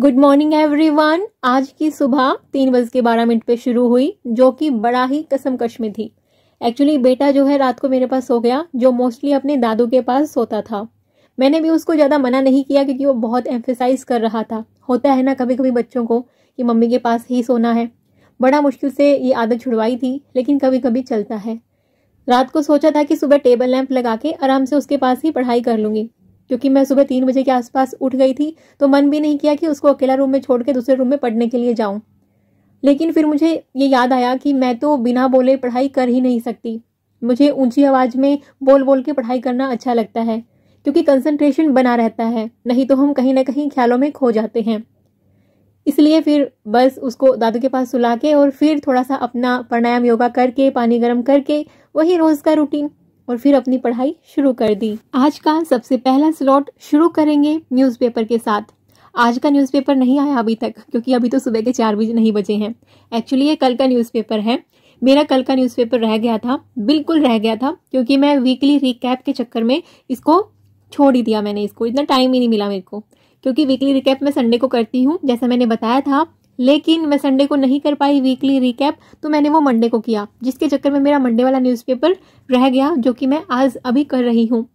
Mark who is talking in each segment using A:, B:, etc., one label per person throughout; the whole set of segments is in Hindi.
A: गुड मॉर्निंग एवरीवन आज की सुबह तीन बज के बारह मिनट पे शुरू हुई जो कि बड़ा ही कसम कश में थी एक्चुअली बेटा जो है रात को मेरे पास सो गया जो मोस्टली अपने दादू के पास सोता था मैंने भी उसको ज़्यादा मना नहीं किया क्योंकि वो बहुत एम्फेसाइज कर रहा था होता है ना कभी कभी बच्चों को कि मम्मी के पास ही सोना है बड़ा मुश्किल से ये आदत छुड़वाई थी लेकिन कभी कभी चलता है रात को सोचा था कि सुबह टेबल लैंप लगा के आराम से उसके पास ही पढ़ाई कर लूंगी क्योंकि मैं सुबह तीन बजे के आसपास उठ गई थी तो मन भी नहीं किया कि उसको अकेला रूम में छोड़ के दूसरे रूम में पढ़ने के लिए जाऊँ लेकिन फिर मुझे ये याद आया कि मैं तो बिना बोले पढ़ाई कर ही नहीं सकती मुझे ऊंची आवाज़ में बोल बोल के पढ़ाई करना अच्छा लगता है क्योंकि कंसंट्रेशन बना रहता है नहीं तो हम कहीं ना कहीं ख्यालों में खो जाते हैं इसलिए फिर बस उसको दादू के पास सुला के और फिर थोड़ा सा अपना प्राणायाम योगा करके पानी गर्म करके वही रोज़ का रूटीन और फिर अपनी पढ़ाई शुरू कर दी आज का सबसे पहला स्लॉट शुरू करेंगे न्यूज़पेपर के साथ आज का न्यूज़पेपर नहीं आया अभी तक क्योंकि अभी तो सुबह के चार बजे नहीं बजे हैं एक्चुअली ये कल का न्यूज़पेपर है मेरा कल का न्यूज़पेपर रह गया था बिल्कुल रह गया था क्योंकि मैं वीकली रिकैप के चक्कर में इसको छोड़ ही दिया मैंने इसको इतना टाइम ही नहीं मिला मेरे को क्योंकि वीकली रिकैप मैं संडे को करती हूँ जैसा मैंने बताया था लेकिन मैं संडे को नहीं कर पाई वीकली रिकैप तो मैंने वो मंडे को किया जिसके चक्कर में मेरा मंडे वाला न्यूज़पेपर रह गया जो कि मैं आज अभी कर रही हूँ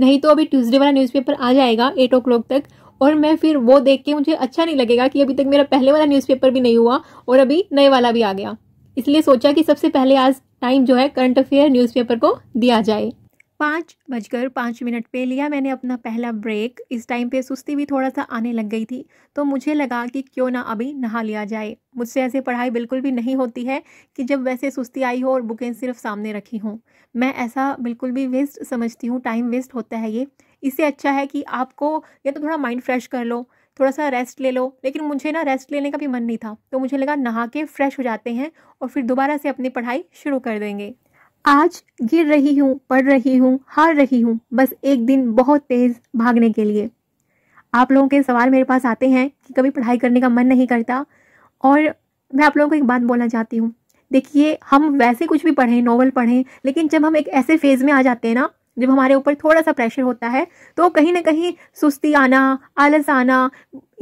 A: नहीं तो अभी ट्यूसडे वाला न्यूज़पेपर आ जाएगा एट ओ क्लॉक तक और मैं फिर वो देख के मुझे अच्छा नहीं लगेगा कि अभी तक मेरा पहले वाला न्यूज़पेपर भी नहीं हुआ और अभी नए वाला भी आ गया इसलिए सोचा कि सबसे पहले आज टाइम जो है करंट अफेयर न्यूज़पेपर को दिया जाए पाँच बजकर पाँच मिनट पे लिया मैंने अपना पहला ब्रेक इस टाइम पे सुस्ती भी थोड़ा सा आने लग गई थी तो मुझे लगा कि क्यों ना अभी नहा लिया जाए मुझसे ऐसे पढ़ाई बिल्कुल भी नहीं होती है कि जब वैसे सुस्ती आई हो और बुकें सिर्फ सामने रखी हों मैं ऐसा बिल्कुल भी वेस्ट समझती हूँ टाइम वेस्ट होता है ये इससे अच्छा है कि आपको या तो थोड़ा माइंड फ्रेश कर लो थोड़ा सा रेस्ट ले लो लेकिन मुझे ना रेस्ट लेने का भी मन नहीं था तो मुझे लगा नहा के फ्रेश हो जाते हैं और फिर दोबारा से अपनी पढ़ाई शुरू कर देंगे आज गिर रही हूँ पढ़ रही हूँ हार रही हूँ बस एक दिन बहुत तेज भागने के लिए आप लोगों के सवाल मेरे पास आते हैं कि कभी पढ़ाई करने का मन नहीं करता और मैं आप लोगों को एक बात बोलना चाहती हूँ देखिए हम वैसे कुछ भी पढ़ें नॉवल पढ़ें लेकिन जब हम एक ऐसे फेज़ में आ जाते हैं ना जब हमारे ऊपर थोड़ा सा प्रेशर होता है तो कहीं ना कहीं सुस्ती आना आलस आना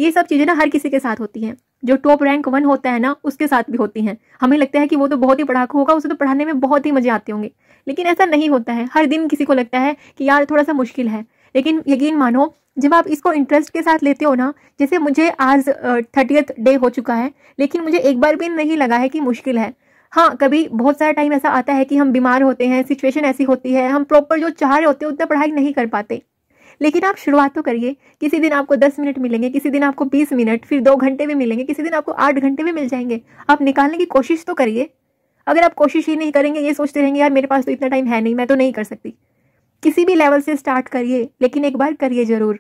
A: ये सब चीज़ें ना हर किसी के साथ होती हैं जो टॉप रैंक वन होता है ना उसके साथ भी होती हैं हमें लगता है कि वो तो बहुत ही पढ़ाकू होगा उसे तो पढ़ाने में बहुत ही मजे आते होंगे लेकिन ऐसा नहीं होता है हर दिन किसी को लगता है कि यार थोड़ा सा मुश्किल है लेकिन यकीन मानो जब आप इसको इंटरेस्ट के साथ लेते हो ना जैसे मुझे आज थर्टियथ डे हो चुका है लेकिन मुझे एक बार भी नहीं लगा है कि मुश्किल है हाँ कभी बहुत सारा टाइम ऐसा आता है कि हम बीमार होते हैं सिचुएशन ऐसी होती है हम प्रॉपर जो चाह रहे होते हैं उतना पढ़ाई नहीं कर पाते लेकिन आप शुरुआत तो करिए किसी दिन आपको दस मिनट मिलेंगे किसी दिन आपको बीस मिनट फिर दो घंटे भी मिलेंगे किसी दिन आपको आठ घंटे भी मिल जाएंगे आप निकालने की कोशिश तो करिए अगर आप कोशिश ही नहीं करेंगे ये सोचते रहेंगे यार मेरे पास तो इतना टाइम है नहीं मैं तो नहीं कर सकती किसी भी लेवल से स्टार्ट करिए लेकिन एक बार करिए ज़रूर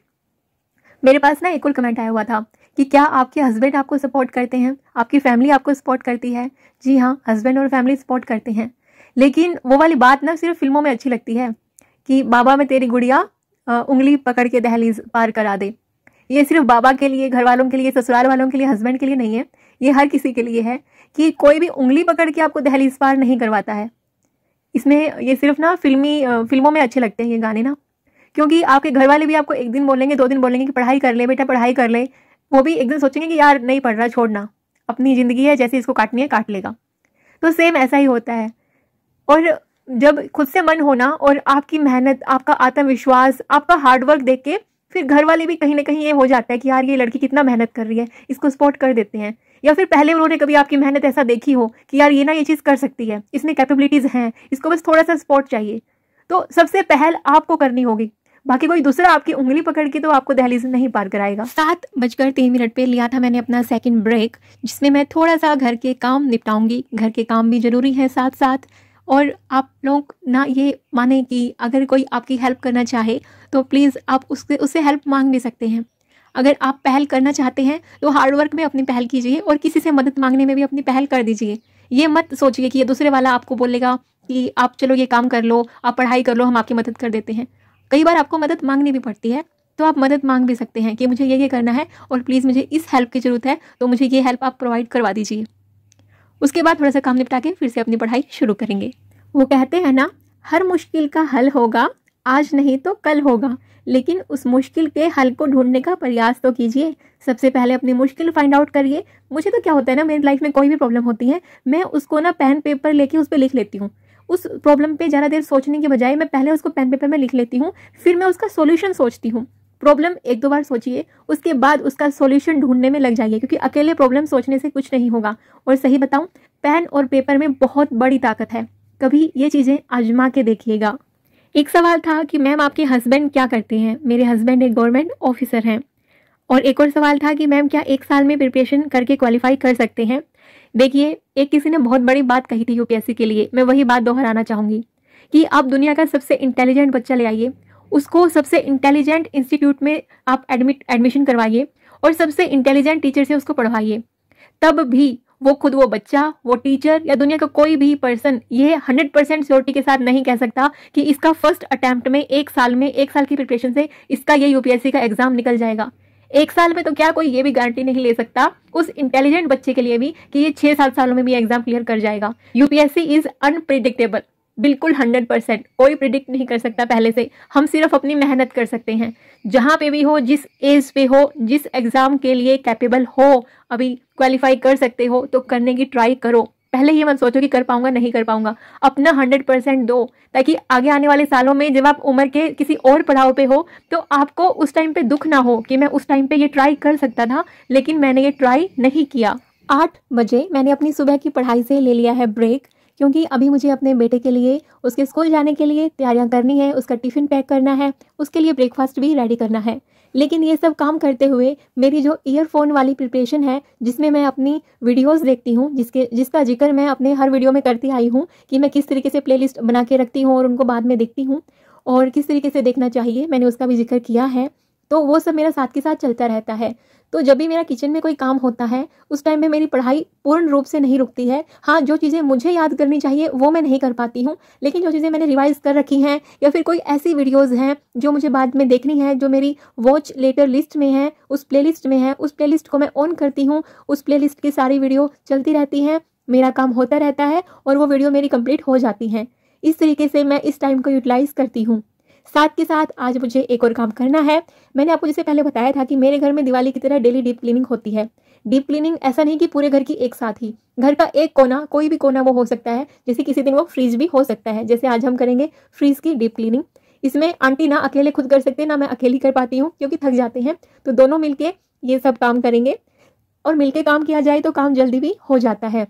A: मेरे पास ना एक और कमेंट आया हुआ था कि क्या आपके हस्बैंड आपको सपोर्ट करते हैं आपकी फैमिली आपको सपोर्ट करती है जी हाँ हस्बैंड और फैमिली सपोर्ट करते हैं लेकिन वो वाली बात ना सिर्फ फिल्मों में अच्छी लगती है कि बाबा मैं तेरी गुड़िया उंगली पकड़ के दहलीज पार करा दे ये सिर्फ बाबा के लिए घर वालों के लिए ससुराल वालों के लिए हस्बैंड के लिए नहीं है ये हर किसी के लिए है कि कोई भी उंगली पकड़ के आपको दहलीज पार नहीं करवाता है इसमें ये सिर्फ ना फिल्मी फिल्मों में अच्छे लगते हैं ये गाने ना क्योंकि आपके घर वाले भी आपको एक दिन बोलेंगे दो दिन बोलेंगे कि पढ़ाई कर ले बेटा पढ़ाई कर ले वो भी एक दिन सोचेंगे कि यार नहीं पढ़ रहा छोड़ना अपनी ज़िंदगी है जैसे इसको काटनी है काट लेगा तो सेम ऐसा ही होता है और जब खुद से मन होना और आपकी मेहनत आपका आत्मविश्वास आपका हार्डवर्क देख के फिर घर वाले भी कहीं ना कहीं ये हो जाता है कि यार ये लड़की कितना मेहनत कर रही है इसको सपोर्ट कर देते हैं या फिर पहले उन्होंने कभी आपकी मेहनत ऐसा देखी हो कि यार ये ना ये चीज़ कर सकती है इसमें कैपेबिलिटीज़ हैं इसको बस थोड़ा सा सपोर्ट चाहिए तो सबसे पहल आपको करनी होगी बाकी कोई दूसरा आपकी उंगली पकड़ के तो आपको दहलीज नहीं पार कराएगा सात बजकर तीन मिनट पे लिया था मैंने अपना सेकंड ब्रेक जिसमें मैं थोड़ा सा घर के काम निपटाऊंगी घर के काम भी जरूरी है साथ साथ और आप लोग ना ये माने कि अगर कोई आपकी हेल्प करना चाहे तो प्लीज़ आप उसके उससे हेल्प मांग भी सकते हैं अगर आप पहल करना चाहते हैं तो हार्डवर्क में अपनी पहल कीजिए और किसी से मदद मांगने में भी अपनी पहल कर दीजिए ये मत सोचिए कि ये दूसरे वाला आपको बोलेगा कि आप चलो ये काम कर लो आप पढ़ाई कर लो हम आपकी मदद कर देते हैं कई बार आपको मदद मांगनी भी पड़ती है तो आप मदद मांग भी सकते हैं कि मुझे ये ये करना है और प्लीज़ मुझे इस हेल्प की ज़रूरत है तो मुझे ये हेल्प आप प्रोवाइड करवा दीजिए उसके बाद थोड़ा सा काम निपटा के फिर से अपनी पढ़ाई शुरू करेंगे वो कहते हैं ना हर मुश्किल का हल होगा आज नहीं तो कल होगा लेकिन उस मुश्किल के हल को ढूंढने का प्रयास तो कीजिए सबसे पहले अपनी मुश्किल फाइंड आउट करिए मुझे तो क्या होता है ना मेरी लाइफ में कोई भी प्रॉब्लम होती है मैं उसको ना पेन पेपर लेके उस पर लिख लेती हूँ उस प्रॉब्लम पे ज़्यादा देर सोचने के बजाय मैं पहले उसको पेन पेपर में लिख लेती हूँ फिर मैं उसका सोल्यूशन सोचती हूँ प्रॉब्लम एक दो बार सोचिए उसके बाद उसका सॉल्यूशन ढूंढने में लग जाइए क्योंकि अकेले प्रॉब्लम सोचने से कुछ नहीं होगा और सही बताऊं पेन और पेपर में बहुत बड़ी ताकत है कभी ये चीज़ें आजमा के देखिएगा एक सवाल था कि मैम आपके हस्बैंड क्या करते हैं मेरे हस्बैंड एक गवर्नमेंट ऑफिसर हैं और एक और सवाल था कि मैम क्या एक साल में प्रिपरेशन करके क्वालिफाई कर सकते हैं देखिए एक किसी ने बहुत बड़ी बात कही थी यूपीएससी के लिए मैं वही बात दोहराना चाहूँगी कि आप दुनिया का सबसे इंटेलिजेंट बच्चा ले आइए उसको सबसे इंटेलिजेंट इंस्टीट्यूट में आप एडमिट एडमिशन करवाइए और सबसे इंटेलिजेंट टीचर से उसको पढ़वाइए तब भी वो खुद वो बच्चा वो टीचर या दुनिया का कोई भी पर्सन ये हंड्रेड परसेंट सियोरिटी के साथ नहीं कह सकता कि इसका फर्स्ट अटैम्प्ट में एक साल में एक साल की प्रिपरेशन से इसका ये यूपीएससी का एग्जाम निकल जाएगा एक साल में तो क्या कोई ये भी गारंटी नहीं ले सकता उस इंटेलिजेंट बच्चे के लिए भी कि ये छह सात सालों में भी एग्जाम क्लियर कर जाएगा यूपीएससी इज अनप्रिडिक्टेबल बिल्कुल हंड्रेड परसेंट कोई प्रिडिक्ट नहीं कर सकता पहले से हम सिर्फ अपनी मेहनत कर सकते हैं जहाँ पे भी हो जिस एज पे हो जिस एग्ज़ाम के लिए कैपेबल हो अभी क्वालिफाई कर सकते हो तो करने की ट्राई करो पहले ये मत सोचो कि कर पाऊंगा नहीं कर पाऊंगा अपना हंड्रेड परसेंट दो ताकि आगे आने वाले सालों में जब आप उम्र के किसी और पड़ाव पे हो तो आपको उस टाइम पे दुख ना हो कि मैं उस टाइम पे ये ट्राई कर सकता था लेकिन मैंने ये ट्राई नहीं किया आठ बजे मैंने अपनी सुबह की पढ़ाई से ले लिया है ब्रेक क्योंकि अभी मुझे अपने बेटे के लिए उसके स्कूल जाने के लिए तैयारियाँ करनी है उसका टिफ़िन पैक करना है उसके लिए ब्रेकफास्ट भी रेडी करना है लेकिन ये सब काम करते हुए मेरी जो ईयरफोन वाली प्रिपरेशन है जिसमें मैं अपनी वीडियोस देखती हूँ जिसके जिसका जिक्र मैं अपने हर वीडियो में करती आई हूँ कि मैं किस तरीके से प्लेलिस्ट बना के रखती हूँ और उनको बाद में देखती हूँ और किस तरीके से देखना चाहिए मैंने उसका भी जिक्र किया है तो वो सब मेरा साथ के साथ चलता रहता है तो जब भी मेरा किचन में कोई काम होता है उस टाइम में मेरी पढ़ाई पूर्ण रूप से नहीं रुकती है हाँ जो चीज़ें मुझे याद करनी चाहिए वो मैं नहीं कर पाती हूँ लेकिन जो चीज़ें मैंने रिवाइज़ कर रखी हैं या फिर कोई ऐसी वीडियोज़ हैं जो मुझे बाद में देखनी है जो मेरी वॉच लेटर लिस्ट में है उस प्ले में है उस प्ले को मैं ऑन करती हूँ उस प्ले की सारी वीडियो चलती रहती है मेरा काम होता रहता है और वो वीडियो मेरी कंप्लीट हो जाती हैं इस तरीके से मैं इस टाइम को यूटिलाइज़ करती हूँ साथ के साथ आज मुझे एक और काम करना है मैंने आपको जैसे पहले बताया था कि मेरे घर में दिवाली की तरह डेली डीप क्लीनिंग होती है डीप क्लीनिंग ऐसा नहीं कि पूरे घर की एक साथ ही घर का एक कोना कोई भी कोना वो हो सकता है जैसे किसी दिन वो फ्रीज भी हो सकता है जैसे आज हम करेंगे फ्रीज की डीप क्लीनिंग इसमें आंटी ना अकेले खुद कर सकते हैं ना मैं अकेली कर पाती हूँ क्योंकि थक जाते हैं तो दोनों मिलके ये सब काम करेंगे और मिलके काम किया जाए तो काम जल्दी भी हो जाता है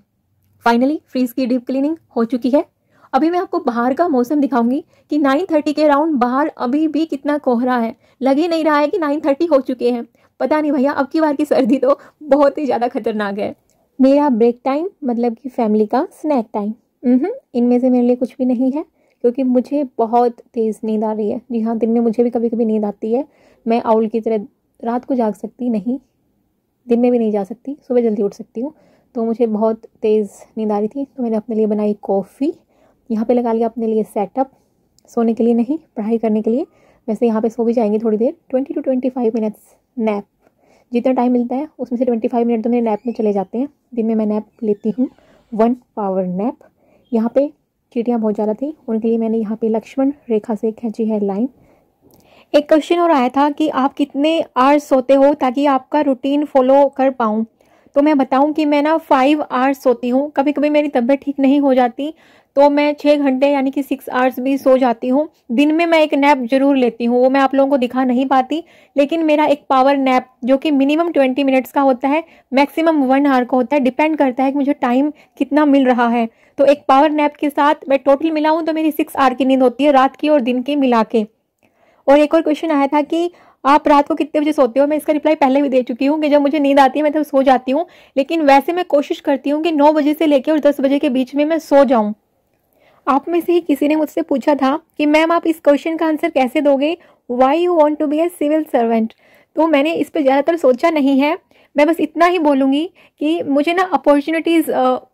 A: फाइनली फ्रीज की डीप क्लीनिंग हो चुकी है अभी मैं आपको बाहर का मौसम दिखाऊंगी कि 9:30 के अराउंड बाहर अभी भी कितना कोहरा है लग ही नहीं रहा है कि 9:30 हो चुके हैं पता नहीं भैया अब की बार की सर्दी तो बहुत ही ज़्यादा खतरनाक है मेरा ब्रेक टाइम मतलब कि फैमिली का स्नैक टाइम इनमें से मेरे लिए कुछ भी नहीं है क्योंकि मुझे बहुत तेज़ नींद आ रही है जी हाँ दिन में मुझे भी कभी कभी नींद आती है मैं आउल की तरह रात को जाग सकती नहीं दिन में भी नहीं जा सकती सुबह जल्दी उठ सकती हूँ तो मुझे बहुत तेज़ नींद आ रही थी तो मैंने अपने लिए बनाई कॉफ़ी यहाँ पे लगा लिया अपने लिए सेटअप सोने के लिए नहीं पढ़ाई करने के लिए वैसे यहाँ पे सो भी जाएंगे थोड़ी देर twenty to twenty five minutes nap जितना टाइम मिलता है उसमें से ट्वेंटी फाइव मिनट तो मेरे नैप में चले जाते हैं दिन में मैं नैप लेती हूँ वन पावर नैप यहाँ पे चीटियाँ बहुत ज़्यादा थी उनके लिए मैंने यहाँ पे लक्ष्मण रेखा से खींची है लाइन एक क्वेश्चन और आया था कि आप कितने आवर्स सोते हो ताकि आपका रूटीन फॉलो कर पाऊँ तो मैं बताऊं कि मैं ना फाइव आवर्स सोती हूँ कभी कभी मेरी तबीयत ठीक नहीं हो जाती तो मैं छः घंटे यानी कि सिक्स आवर्स भी सो जाती हूँ दिन में मैं एक नैप जरूर लेती हूँ वो मैं आप लोगों को दिखा नहीं पाती लेकिन मेरा एक पावर नैप जो कि मिनिमम ट्वेंटी मिनट्स का होता है मैक्सिमम वन आवर का होता है डिपेंड करता है कि मुझे टाइम कितना मिल रहा है तो एक पावर नैप के साथ मैं टोटल मिलाऊँ तो मेरी सिक्स आवर की नींद होती है रात की और दिन की मिला के और एक और क्वेश्चन आया था कि आप रात को कितने बजे सोते हो मैं इसका रिप्लाई पहले भी दे चुकी हूँ कि जब मुझे नींद आती है मैं तब सो जाती हूँ लेकिन वैसे मैं कोशिश करती हूँ कि नौ बजे से लेकर और दस बजे के बीच में मैं सो जाऊँ आप में से ही किसी ने मुझसे पूछा था कि मैम आप इस क्वेश्चन का आंसर कैसे दोगे why you want to be a civil servant तो मैंने इस पर ज़्यादातर सोचा नहीं है मैं बस इतना ही बोलूँगी कि मुझे ना अपॉर्चुनिटीज़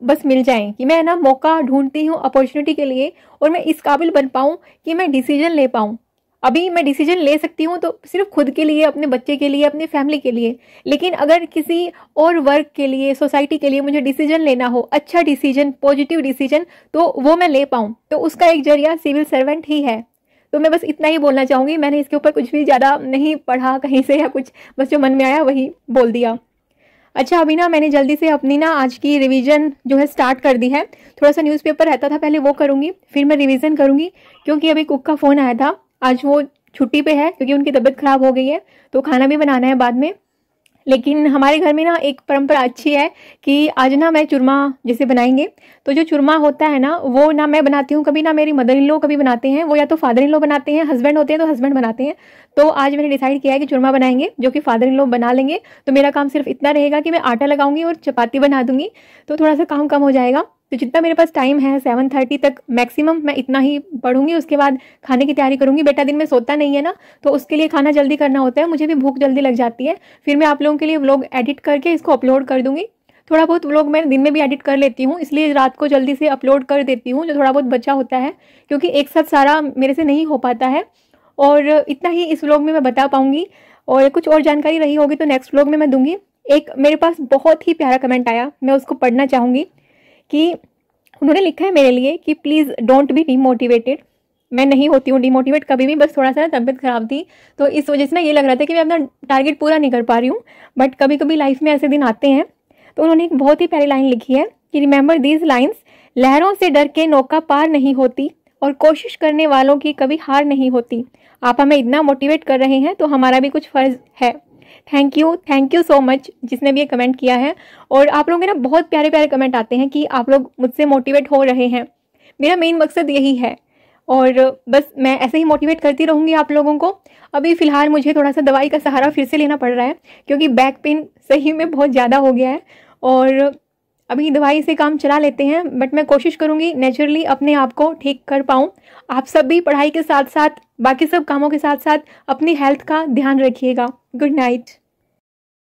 A: बस मिल जाएं कि मैं ना मौका ढूंढती हूँ अपॉर्चुनिटी के लिए और मैं इस काबिल बन पाऊँ कि मैं डिसीजन ले पाऊँ अभी मैं डिसीजन ले सकती हूँ तो सिर्फ खुद के लिए अपने बच्चे के लिए अपनी फैमिली के लिए लेकिन अगर किसी और वर्क के लिए सोसाइटी के लिए मुझे डिसीजन लेना हो अच्छा डिसीजन पॉजिटिव डिसीजन तो वो मैं ले पाऊँ तो उसका एक जरिया सिविल सर्वेंट ही है तो मैं बस इतना ही बोलना चाहूँगी मैंने इसके ऊपर कुछ भी ज़्यादा नहीं पढ़ा कहीं से या कुछ बस जो मन में आया वही बोल दिया अच्छा अभी ना मैंने जल्दी से अपनी ना आज की रिवीजन जो है स्टार्ट कर दी है थोड़ा सा न्यूज़पेपर रहता था पहले वो करूँगी फिर मैं रिवीजन करूँगी क्योंकि अभी कुक का फ़ोन आया था आज वो छुट्टी पे है क्योंकि उनकी तबीयत खराब हो गई है तो खाना भी बनाना है बाद में लेकिन हमारे घर में ना एक परंपरा अच्छी है कि आज ना मैं चूरमा जैसे बनाएंगे तो जो चूरमा होता है ना वो ना मैं बनाती हूँ कभी ना मेरी मदर इन लो कभी बनाते हैं वो या तो फादर इन लो बनाते हैं हस्बैंड होते हैं तो हस्बैंड बनाते हैं तो आज मैंने डिसाइड किया है कि चूरमा बनाएंगे जो कि फादर इन लो बना लेंगे तो मेरा काम सिर्फ इतना रहेगा कि मैं आटा लगाऊंगी और चपाती बना दूंगी तो थोड़ा सा काम कम हो जाएगा तो जितना मेरे पास टाइम है सेवन थर्टी तक मैक्सिमम मैं इतना ही पढ़ूंगी उसके बाद खाने की तैयारी करूंगी बेटा दिन में सोता नहीं है ना तो उसके लिए खाना जल्दी करना होता है मुझे भी भूख जल्दी लग जाती है फिर मैं आप लोगों के लिए व्लॉग एडिट करके इसको अपलोड कर दूंगी थोड़ा बहुत व्लॉग मैं दिन में भी एडिट कर लेती हूँ इसलिए रात को जल्दी से अपलोड कर देती हूँ जो थोड़ा बहुत बचा होता है क्योंकि एक साथ सारा मेरे से नहीं हो पाता है और इतना ही इस व्लॉग में मैं बता पाऊँगी और कुछ और जानकारी रही होगी तो नेक्स्ट व्लॉग में मैं दूंगी एक मेरे पास बहुत ही प्यारा कमेंट आया मैं उसको पढ़ना चाहूँगी कि उन्होंने लिखा है मेरे लिए कि प्लीज़ डोंट बी डीमोटिवेटेड मैं नहीं होती हूँ डीमोटिवेट कभी भी बस थोड़ा सा ना ख़राब थी तो इस वजह से ना ये लग रहा था कि मैं अपना टारगेट पूरा नहीं कर पा रही हूँ बट कभी कभी लाइफ में ऐसे दिन आते हैं तो उन्होंने एक बहुत ही प्यारी लाइन लिखी है कि रिमेंबर दीज लाइन्स लहरों से डर के नौका पार नहीं होती और कोशिश करने वालों की कभी हार नहीं होती आप हमें इतना मोटिवेट कर रहे हैं तो हमारा भी कुछ फ़र्ज़ है thank you thank you so much जिसने भी ये कमेंट किया है और आप लोगों के ना बहुत प्यारे प्यारे कमेंट आते हैं कि आप लोग मुझसे मोटिवेट हो रहे हैं मेरा मेन मकसद यही है और बस मैं ऐसे ही मोटिवेट करती रहूँगी आप लोगों को अभी फ़िलहाल मुझे थोड़ा सा दवाई का सहारा फिर से लेना पड़ रहा है क्योंकि बैक पेन सही में बहुत ज़्यादा हो गया है और अभी दवाई से काम चला लेते हैं बट मैं कोशिश करूँगी नेचुरली अपने आप को ठीक कर पाऊँ आप सब भी पढ़ाई के साथ साथ बाकी सब कामों के साथ साथ अपनी हेल्थ का ध्यान रखिएगा Good night.